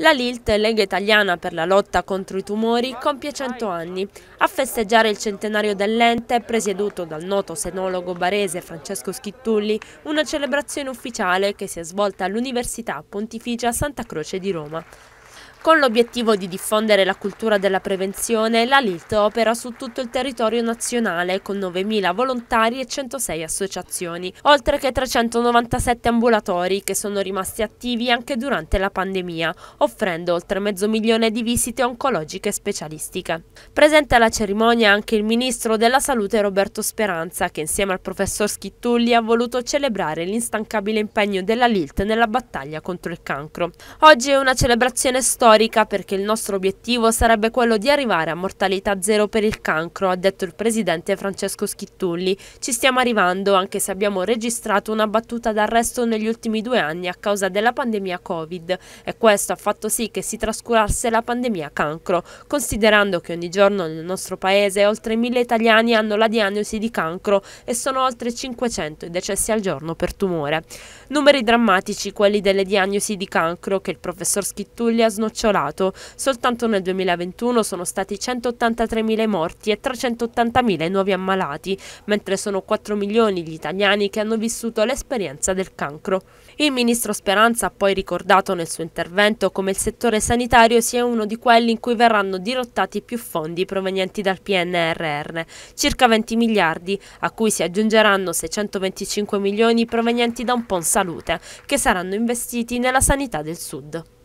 La Lilt, Lega Italiana per la lotta contro i tumori, compie 100 anni. A festeggiare il centenario dell'ente, presieduto dal noto senologo barese Francesco Schittulli, una celebrazione ufficiale che si è svolta all'Università Pontificia Santa Croce di Roma. Con l'obiettivo di diffondere la cultura della prevenzione, la LILT opera su tutto il territorio nazionale con 9.000 volontari e 106 associazioni, oltre che 397 ambulatori che sono rimasti attivi anche durante la pandemia, offrendo oltre mezzo milione di visite oncologiche specialistiche. Presente alla cerimonia anche il Ministro della Salute Roberto Speranza, che insieme al professor Schittulli ha voluto celebrare l'instancabile impegno della LILT nella battaglia contro il cancro. Oggi è una celebrazione storica storica perché il nostro obiettivo sarebbe quello di arrivare a mortalità zero per il cancro, ha detto il presidente Francesco Schittulli. Ci stiamo arrivando anche se abbiamo registrato una battuta d'arresto negli ultimi due anni a causa della pandemia Covid e questo ha fatto sì che si trascurasse la pandemia cancro, considerando che ogni giorno nel nostro paese oltre mille italiani hanno la diagnosi di cancro e sono oltre 500 i decessi al giorno per tumore. Numeri drammatici quelli delle diagnosi di cancro che il professor Schittulli ha snocciato sbriciolato. Soltanto nel 2021 sono stati 183.000 morti e 380.000 nuovi ammalati, mentre sono 4 milioni gli italiani che hanno vissuto l'esperienza del cancro. Il ministro Speranza ha poi ricordato nel suo intervento come il settore sanitario sia uno di quelli in cui verranno dirottati più fondi provenienti dal PNRR, circa 20 miliardi, a cui si aggiungeranno 625 milioni provenienti da un PON Salute, che saranno investiti nella sanità del Sud.